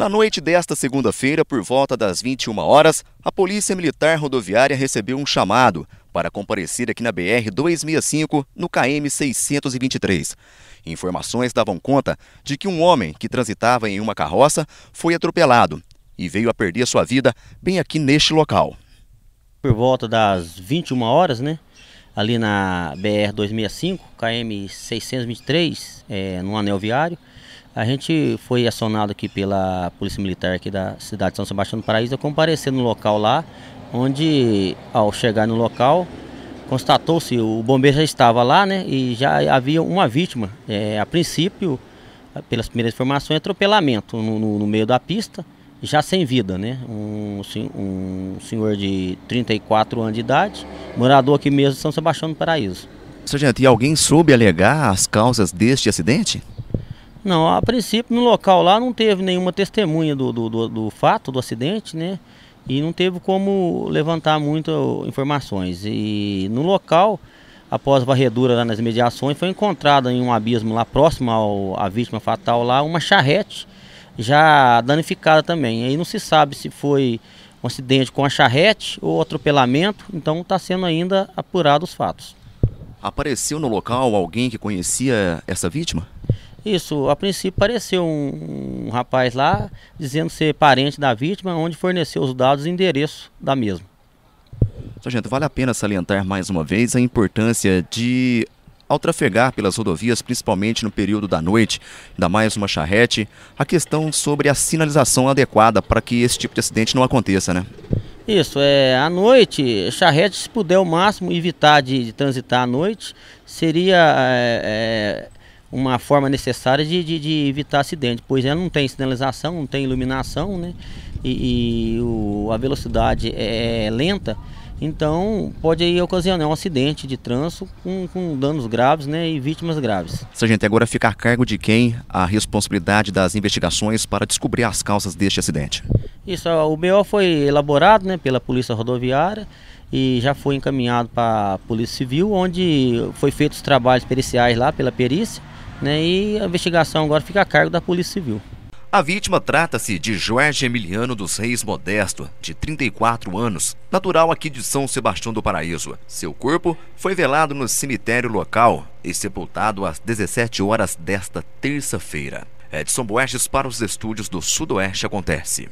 Na noite desta segunda-feira, por volta das 21 horas, a Polícia Militar Rodoviária recebeu um chamado para comparecer aqui na BR 265, no KM 623. Informações davam conta de que um homem que transitava em uma carroça foi atropelado e veio a perder sua vida bem aqui neste local. Por volta das 21 horas, né? Ali na BR 265, KM 623, é, no anel viário, a gente foi acionado aqui pela Polícia Militar aqui da cidade de São Sebastião do Paraíso a comparecer no local lá, onde ao chegar no local constatou-se o bombeiro já estava lá, né? E já havia uma vítima. É, a princípio, pelas primeiras informações, atropelamento no, no, no, meio da pista, já sem vida, né? Um, um senhor de 34 anos de idade, morador aqui mesmo de São Sebastião do Paraíso. Sargento, e alguém soube alegar as causas deste acidente? Não, a princípio no local lá não teve nenhuma testemunha do, do, do, do fato, do acidente, né? E não teve como levantar muitas informações. E no local, após varredura lá nas mediações, foi encontrada em um abismo lá próximo ao, à vítima fatal lá uma charrete já danificada também. Aí não se sabe se foi um acidente com a charrete ou atropelamento, então está sendo ainda apurados os fatos. Apareceu no local alguém que conhecia essa vítima? Isso, a princípio apareceu um, um, rapaz lá dizendo ser parente da vítima, onde forneceu os dados e endereço da mesma. Sargento, vale a pena salientar mais uma vez a importância de, ao trafegar pelas rodovias, principalmente no período da noite, ainda mais uma charrete, a questão sobre a sinalização adequada para que esse tipo de acidente não aconteça, né? Isso, é, à noite, charrete, se puder o máximo evitar de, de transitar à noite, seria. É, é, uma forma necessária de, de, de, evitar acidente, pois ela não tem sinalização, não tem iluminação, né? E, e o, a velocidade é, é lenta, então pode aí ocasionar um acidente de trânsito com, com, danos graves né, e vítimas graves. Sargento, agora fica a cargo de quem a responsabilidade das investigações para descobrir as causas deste acidente? Isso, o BO foi elaborado né, pela Polícia Rodoviária e já foi encaminhado para a Polícia Civil, onde foi feitos os trabalhos periciais lá pela perícia, né, e a investigação agora fica a cargo da Polícia Civil. A vítima trata-se de Jorge Emiliano dos Reis Modesto, de 34 anos, natural aqui de São Sebastião do Paraíso. Seu corpo foi velado no cemitério local e sepultado às 17 horas desta terça-feira. Edson Boestes para os estúdios do Sudoeste Acontece.